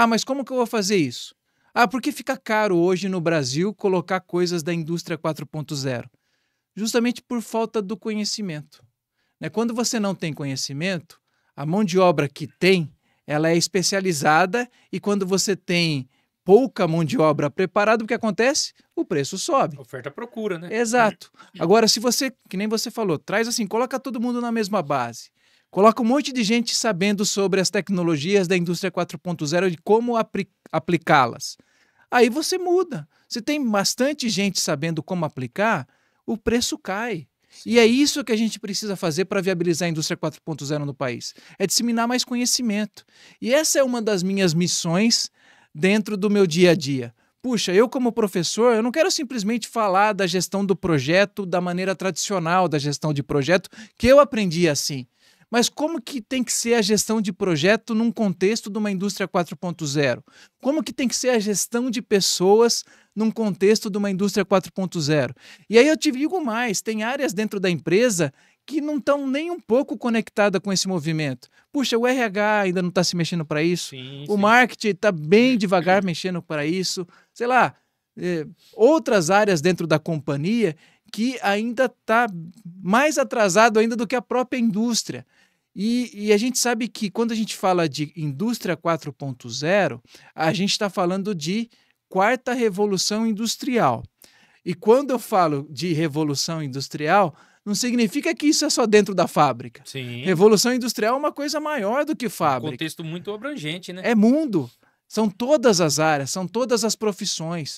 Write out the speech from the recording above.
Ah, mas como que eu vou fazer isso? Ah, porque fica caro hoje no Brasil colocar coisas da indústria 4.0? Justamente por falta do conhecimento. Né? Quando você não tem conhecimento, a mão de obra que tem, ela é especializada e quando você tem pouca mão de obra preparada, o que acontece? O preço sobe. Oferta procura, né? Exato. Agora, se você, que nem você falou, traz assim, coloca todo mundo na mesma base. Coloca um monte de gente sabendo sobre as tecnologias da indústria 4.0 e como aplicá-las. Aí você muda. Se tem bastante gente sabendo como aplicar, o preço cai. Sim. E é isso que a gente precisa fazer para viabilizar a indústria 4.0 no país. É disseminar mais conhecimento. E essa é uma das minhas missões dentro do meu dia a dia. Puxa, eu como professor, eu não quero simplesmente falar da gestão do projeto da maneira tradicional da gestão de projeto que eu aprendi assim. Mas como que tem que ser a gestão de projeto num contexto de uma indústria 4.0? Como que tem que ser a gestão de pessoas num contexto de uma indústria 4.0? E aí eu te digo mais, tem áreas dentro da empresa que não estão nem um pouco conectadas com esse movimento. Puxa, o RH ainda não está se mexendo para isso, sim, o sim. marketing está bem devagar mexendo para isso, sei lá, eh, outras áreas dentro da companhia que ainda está mais atrasado ainda do que a própria indústria. E, e, a gente sabe que quando a gente fala de indústria 4.0, a gente está falando de quarta revolução industrial. E quando eu falo de revolução industrial, não significa que isso é só dentro da fábrica. Sim. Revolução industrial é uma coisa maior do que fábrica. Um contexto muito abrangente, né? É mundo. São todas as áreas, são todas as profissões.